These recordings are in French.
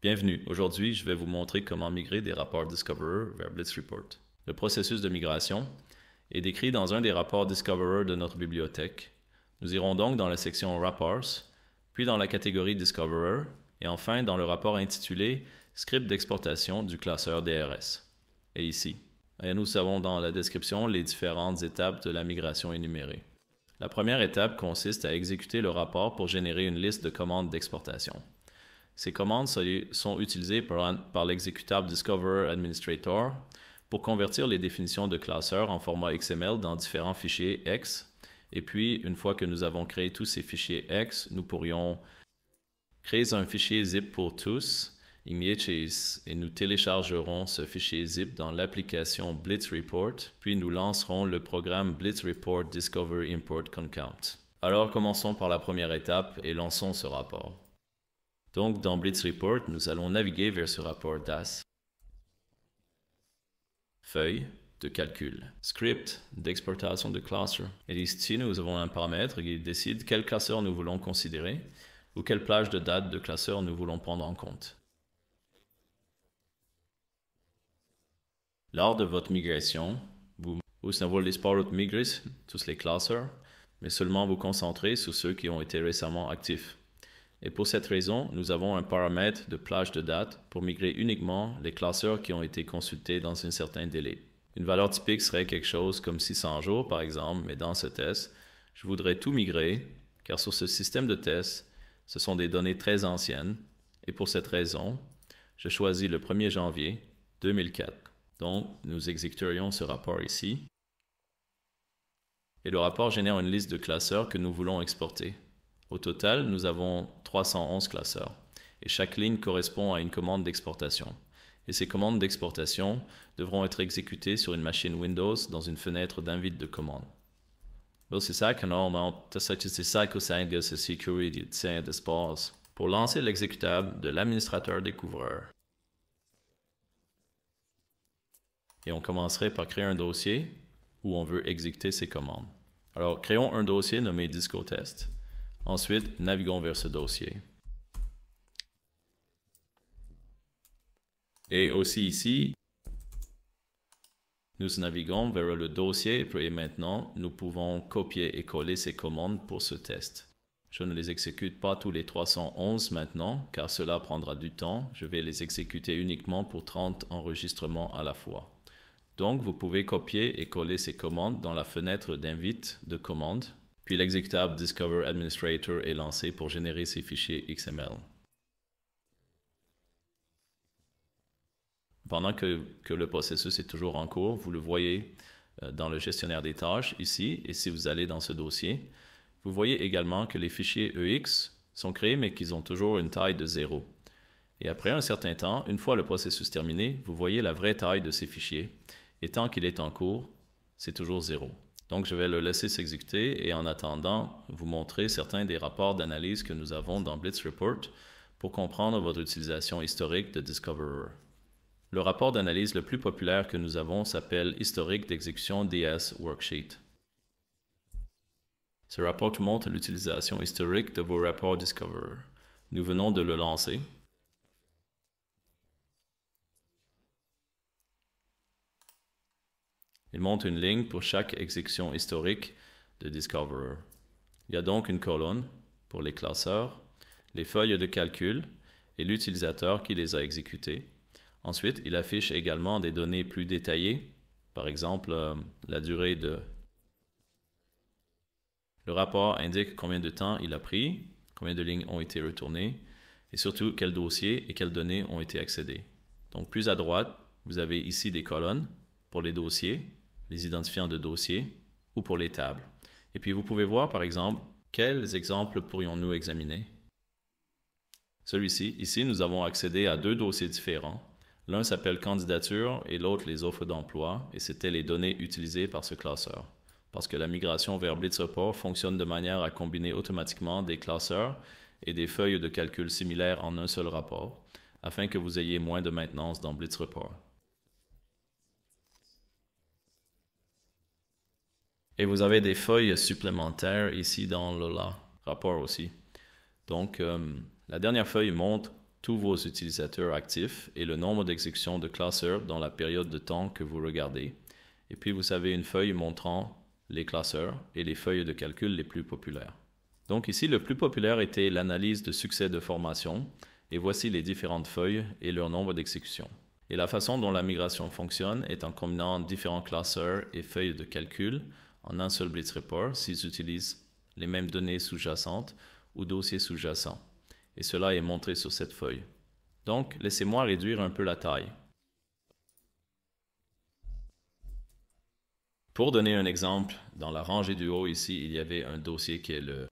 Bienvenue. Aujourd'hui, je vais vous montrer comment migrer des rapports Discoverer vers Blitz Report. Le processus de migration est décrit dans un des rapports Discoverer de notre bibliothèque. Nous irons donc dans la section Rapports, puis dans la catégorie Discoverer, et enfin dans le rapport intitulé Script d'exportation du classeur DRS. Et ici. nous savons dans la description les différentes étapes de la migration énumérée. La première étape consiste à exécuter le rapport pour générer une liste de commandes d'exportation. Ces commandes sont utilisées par, l'exécutable Discover Administrator pour convertir les définitions de classeurs en format XML dans différents fichiers X. Et puis, une fois que nous avons créé tous ces fichiers X, nous pourrions créer un fichier zip pour tous et nous téléchargerons ce fichier zip dans l'application Blitz Report, puis nous lancerons le programme Blitz Report Discover Import Concount. Alors commençons par la première étape et lançons ce rapport. Donc, dans Blitz Report, nous allons naviguer vers ce rapport DAS. Feuille de calcul. Script d'exportation de cluster. Et ici, nous avons un paramètre qui décide quel classeur nous voulons considérer ou quelle plage de date de classeur nous voulons prendre en compte. Lors de votre migration, vous, ne voulez pas tous les classeurs, mais seulement vous concentrer sur ceux qui ont été récemment actifs. Et pour cette raison, nous avons un paramètre de plage de date pour migrer uniquement les classeurs qui ont été consultés dans un certain délai. Une valeur typique serait quelque chose comme 600 jours par exemple, mais dans ce test, je voudrais tout migrer car sur ce système de test, ce sont des données très anciennes et pour cette raison, je choisis le 1er janvier 2004. Donc, nous exécuterions ce rapport ici et le rapport génère une liste de classeurs que nous voulons exporter. Au total, nous avons 311 classeurs et chaque ligne correspond à une commande d'exportation. Et ces commandes d'exportation devront être exécutées sur une machine Windows dans une fenêtre d'invite de commande. pour lancer l'exécutable de l'administrateur découvreur. Et on commencerait par créer un dossier où on veut exécuter ces commandes. Alors, créons un dossier nommé Disco Test. Ensuite, naviguons vers ce dossier. Et aussi ici, nous naviguons vers le dossier et maintenant, nous pouvons copier et coller ces commandes pour ce test. Je ne les exécute pas tous les 311 maintenant, car cela prendra du temps. Je vais les exécuter uniquement pour 30 enregistrements à la fois. Donc, vous pouvez copier et coller ces commandes dans la fenêtre d'invite de commandes puis l'exécutable Discover Administrator est lancé pour générer ces fichiers XML. Pendant que, le processus est toujours en cours, vous le voyez euh, dans le gestionnaire des tâches ici, et si vous allez dans ce dossier, vous voyez également que les fichiers EX sont créés mais qu'ils ont toujours une taille de 0. Et après un certain temps, une fois le processus terminé, vous voyez la vraie taille de ces fichiers, et tant qu'il est en cours, c'est toujours 0. Donc, je vais le laisser s'exécuter et en attendant, vous montrer certains des rapports d'analyse que nous avons dans Blitz Report pour comprendre votre utilisation historique de Discoverer. Le rapport d'analyse le plus populaire que nous avons s'appelle Historique d'exécution DS Worksheet. Ce rapport montre l'utilisation historique de vos rapports Discoverer. Nous venons de le lancer Il monte une ligne pour chaque exécution historique de Discoverer. Il y a donc une colonne pour les classeurs, les feuilles de calcul et l'utilisateur qui les a exécutées. Ensuite, il affiche également des données plus détaillées, par exemple euh, la durée de... Le rapport indique combien de temps il a pris, combien de lignes ont été retournées, et surtout quels dossiers et quelles données ont été accédées. Donc plus à droite, vous avez ici des colonnes pour les dossiers les identifiants de dossiers, ou pour les tables. Et puis vous pouvez voir par exemple quels exemples pourrions-nous examiner. Celui-ci, ici, nous avons accédé à deux dossiers différents. L'un s'appelle candidature et l'autre les offres d'emploi, et c'était les données utilisées par ce classeur. Parce que la migration vers Report fonctionne de manière à combiner automatiquement des classeurs et des feuilles de calcul similaires en un seul rapport, afin que vous ayez moins de maintenance dans report. Et vous avez des feuilles supplémentaires ici dans le rapport aussi. Donc, euh, la dernière feuille montre tous vos utilisateurs actifs et le nombre d'exécutions de classeurs e dans la période de temps que vous regardez. Et puis, vous avez une feuille montrant les classeurs e et les feuilles de calcul les plus populaires. Donc ici, le plus populaire était l'analyse de succès de formation, et voici les différentes feuilles et leur nombre d'exécutions. Et la façon dont la migration fonctionne est en combinant différents classeurs e et feuilles de calcul en un seul Blitz Report s'ils utilisent les mêmes données sous-jacentes ou dossiers sous-jacents. Et cela est montré sur cette feuille. Donc, laissez-moi réduire un peu la taille. Pour donner un exemple, dans la rangée du haut ici, il y avait un dossier qui est le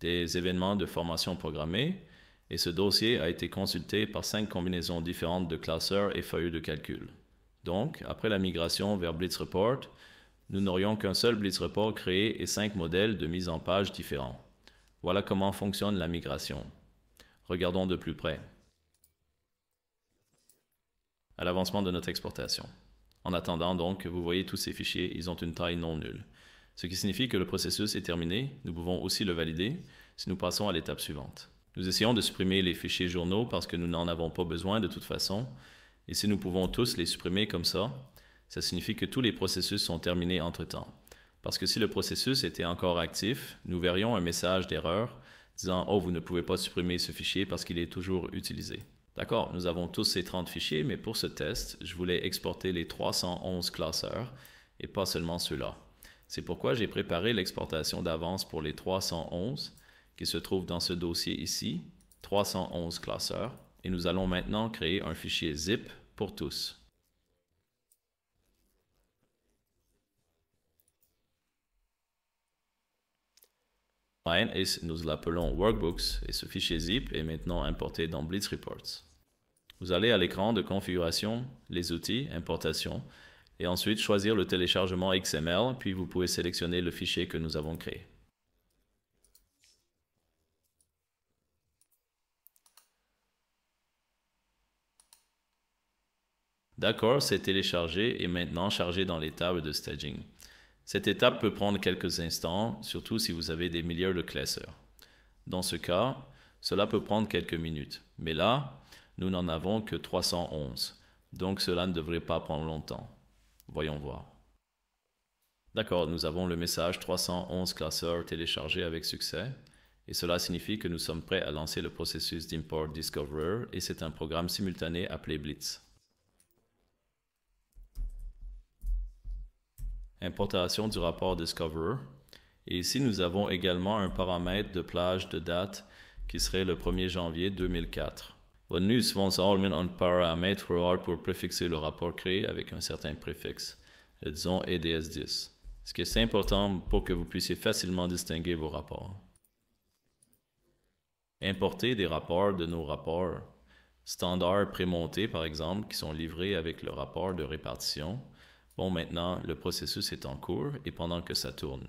des événements de formation programmée et ce dossier a été consulté par cinq combinaisons différentes de classeurs et feuilles de calcul. Donc, après la migration vers Blitz Report, nous n'aurions qu'un seul Blitz Report créé et cinq modèles de mise en page différents. Voilà comment fonctionne la migration. Regardons de plus près. À l'avancement de notre exportation. En attendant, donc, vous voyez tous ces fichiers, ils ont une taille non nulle. Ce qui signifie que le processus est terminé, nous pouvons aussi le valider si nous passons à l'étape suivante. Nous essayons de supprimer les fichiers journaux parce que nous n'en avons pas besoin de toute façon, et si nous pouvons tous les supprimer comme ça, ça signifie que tous les processus sont terminés entre-temps. Parce que si le processus était encore actif, nous verrions un message d'erreur disant Oh, vous ne pouvez pas supprimer ce fichier parce qu'il est toujours utilisé. D'accord, nous avons tous ces 30 fichiers, mais pour ce test, je voulais exporter les 311 classeurs et pas seulement ceux-là. C'est pourquoi j'ai préparé l'exportation d'avance pour les 311 qui se trouvent dans ce dossier ici, 311 classeurs et nous allons maintenant créer un fichier zip pour tous. nous l'appelons workbooks et ce fichier zip est maintenant importé dans Blitz Reports. Vous allez à l'écran de configuration, les outils, importation et ensuite choisir le téléchargement XML puis vous pouvez sélectionner le fichier que nous avons créé. D'accord, c'est téléchargé et maintenant chargé dans les tables de staging. Cette étape peut prendre quelques instants, surtout si vous avez des milliers de classeurs. Dans ce cas, cela peut prendre quelques minutes. Mais là, nous n'en avons que 311, donc cela ne devrait pas prendre longtemps. Voyons voir. D'accord, nous avons le message 311 classeurs téléchargés avec succès, et cela signifie que nous sommes prêts à lancer le processus d'import Discoverer, et c'est un programme simultané appelé Blitz. importation du rapport Discoverer. Et ici, nous avons également un paramètre de plage de date qui serait le 1er janvier 2004. nous un paramètre pour préfixer le rapport créé avec un certain préfixe, disons EDS10, ce qui est important pour que vous puissiez facilement distinguer vos rapports. Importer des rapports de nos rapports standards prémontés, par exemple, qui sont livrés avec le rapport de répartition, Bon, maintenant, le processus est en cours et pendant que ça tourne.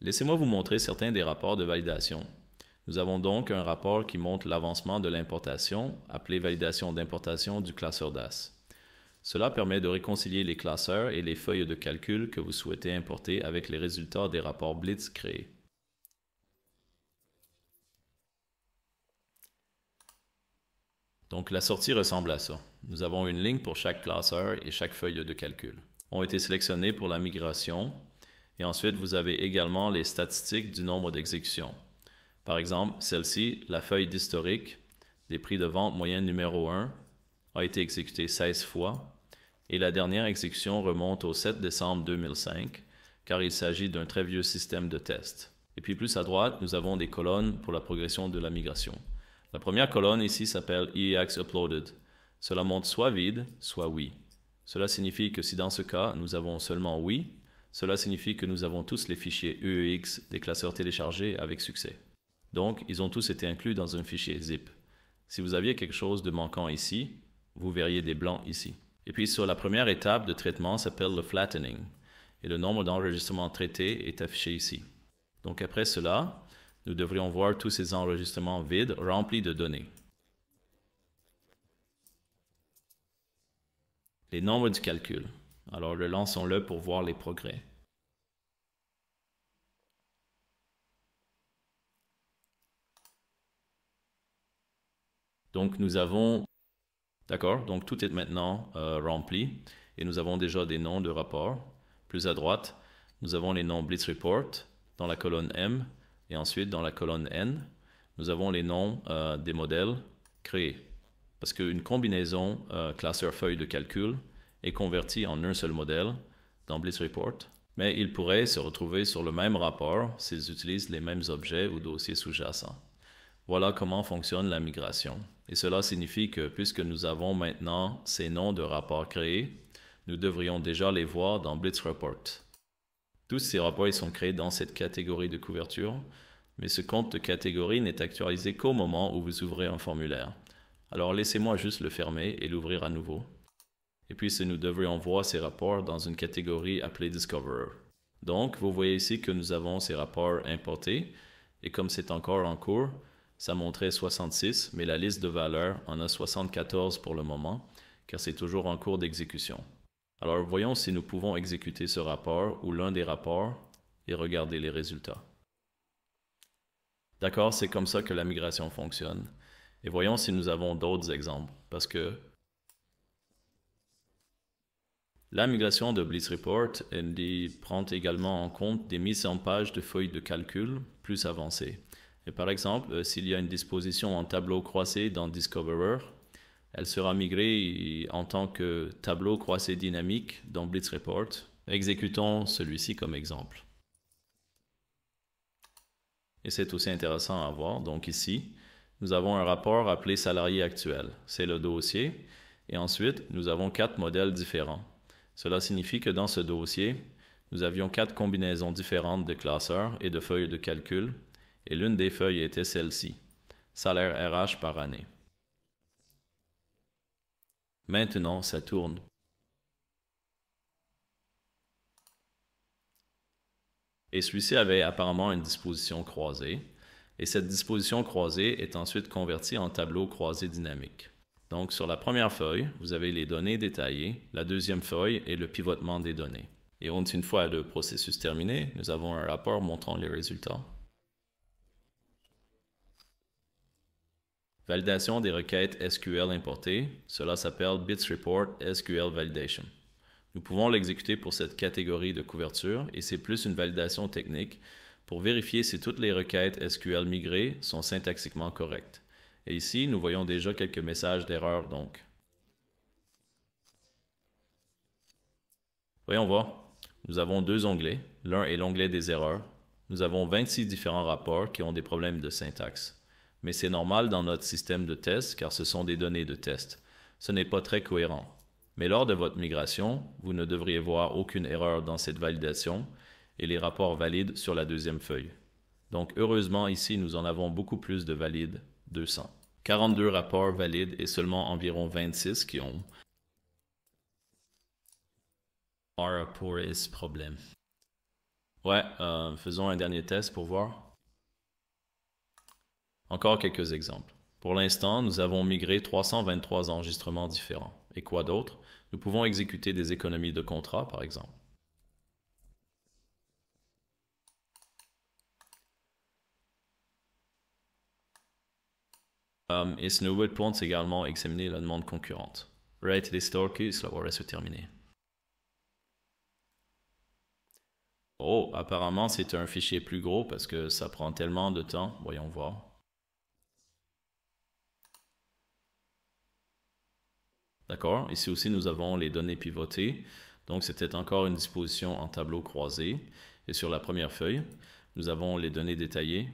Laissez-moi vous montrer certains des rapports de validation. Nous avons donc un rapport qui montre l'avancement de l'importation, appelé validation d'importation du classeur DAS. Cela permet de réconcilier les classeurs et les feuilles de calcul que vous souhaitez importer avec les résultats des rapports Blitz créés. Donc la sortie ressemble à ça. Nous avons une ligne pour chaque classeur et chaque feuille de calcul. Ont été sélectionnés pour la migration et ensuite vous avez également les statistiques du nombre d'exécutions. Par exemple, celle-ci, la feuille d'historique des prix de vente moyenne numéro 1 a été exécutée 16 fois et la dernière exécution remonte au 7 décembre 2005 car il s'agit d'un très vieux système de test. Et puis plus à droite, nous avons des colonnes pour la progression de la migration. La première colonne ici s'appelle EEX uploaded. Cela montre soit vide, soit oui. Cela signifie que si dans ce cas nous avons seulement oui, cela signifie que nous avons tous les fichiers EEX des classeurs téléchargés avec succès. Donc, ils ont tous été inclus dans un fichier zip. Si vous aviez quelque chose de manquant ici, vous verriez des blancs ici. Et puis sur la première étape de traitement s'appelle le flattening, et le nombre d'enregistrements traités est affiché ici. Donc après cela, nous devrions voir tous ces enregistrements vides remplis de données. Les nombres du calcul. Alors relançons-le pour voir les progrès. Donc nous avons, d'accord, donc tout est maintenant euh, rempli et nous avons déjà des noms de rapports. Plus à droite, nous avons les noms Blitz Report dans la colonne M et ensuite, dans la colonne N, nous avons les noms euh, des modèles créés. Parce qu'une combinaison euh, classeur-feuille de calcul est convertie en un seul modèle dans Blitz Report, mais ils pourraient se retrouver sur le même rapport s'ils utilisent les mêmes objets ou dossiers sous-jacents. Voilà comment fonctionne la migration. Et cela signifie que puisque nous avons maintenant ces noms de rapports créés, nous devrions déjà les voir dans Blitz Report. Tous ces rapports sont créés dans cette catégorie de couverture, mais ce compte de catégorie n'est actualisé qu'au moment où vous ouvrez un formulaire. Alors laissez-moi juste le fermer et l'ouvrir à nouveau. Et puis nous devrions voir ces rapports dans une catégorie appelée Discoverer. Donc vous voyez ici que nous avons ces rapports importés, et comme c'est encore en cours, ça montrait 66, mais la liste de valeurs en a 74 pour le moment, car c'est toujours en cours d'exécution. Alors voyons si nous pouvons exécuter ce rapport ou l'un des rapports et regarder les résultats. D'accord, c'est comme ça que la migration fonctionne. Et voyons si nous avons d'autres exemples, parce que la migration de Blitz Report prend également en compte des mises en page de feuilles de calcul plus avancées. Et par exemple, euh, s'il y a une disposition en tableau croisé dans Discoverer, elle sera migrée en tant que tableau croisé dynamique dans Blitz Report. Exécutons celui-ci comme exemple. Et c'est aussi intéressant à voir. Donc ici, nous avons un rapport appelé salarié actuel. C'est le dossier. Et ensuite, nous avons quatre modèles différents. Cela signifie que dans ce dossier, nous avions quatre combinaisons différentes de classeurs et de feuilles de calcul. Et l'une des feuilles était celle-ci, salaire RH par année. Maintenant ça tourne. Et celui-ci avait apparemment une disposition croisée. Et cette disposition croisée est ensuite convertie en tableau croisé dynamique. Donc sur la première feuille, vous avez les données détaillées, la deuxième feuille est le pivotement des données. Et une fois le processus terminé, nous avons un rapport montrant les résultats. Validation des requêtes SQL importées. Cela s'appelle Bits Report SQL Validation. Nous pouvons l'exécuter pour cette catégorie de couverture et c'est plus une validation technique pour vérifier si toutes les requêtes SQL migrées sont syntaxiquement correctes. Et ici, nous voyons déjà quelques messages d'erreur donc. Voyons voir. Nous avons deux onglets. L'un est l'onglet des erreurs. Nous avons 26 différents rapports qui ont des problèmes de syntaxe mais c'est normal dans notre système de test car ce sont des données de test. Ce n'est pas très cohérent. Mais lors de votre migration, vous ne devriez voir aucune erreur dans cette validation et les rapports valides sur la deuxième feuille. Donc heureusement ici nous en avons beaucoup plus de valides, 200. 42 rapports valides et seulement environ 26 qui ont un rapport problème. Ouais, euh, faisons un dernier test pour voir. Encore quelques exemples. Pour l'instant, nous avons migré 323 enregistrements différents. Et quoi d'autre Nous pouvons exécuter des économies de contrat, par exemple. Um, et point, Plants également examiner la demande concurrente. Rate store keys, cela va se terminer. Oh, apparemment c'est un fichier plus gros parce que ça prend tellement de temps. Voyons voir. D'accord Ici aussi, nous avons les données pivotées. Donc, c'était encore une disposition en tableau croisé. Et sur la première feuille, nous avons les données détaillées.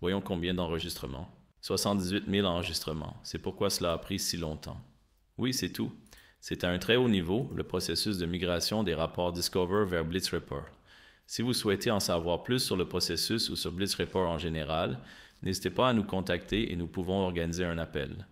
Voyons combien d'enregistrements. 78 000 enregistrements. C'est pourquoi cela a pris si longtemps. Oui, c'est tout. C'est à un très haut niveau le processus de migration des rapports Discover vers Blitz Report. Si vous souhaitez en savoir plus sur le processus ou sur Blitz Report en général, n'hésitez pas à nous contacter et nous pouvons organiser un appel.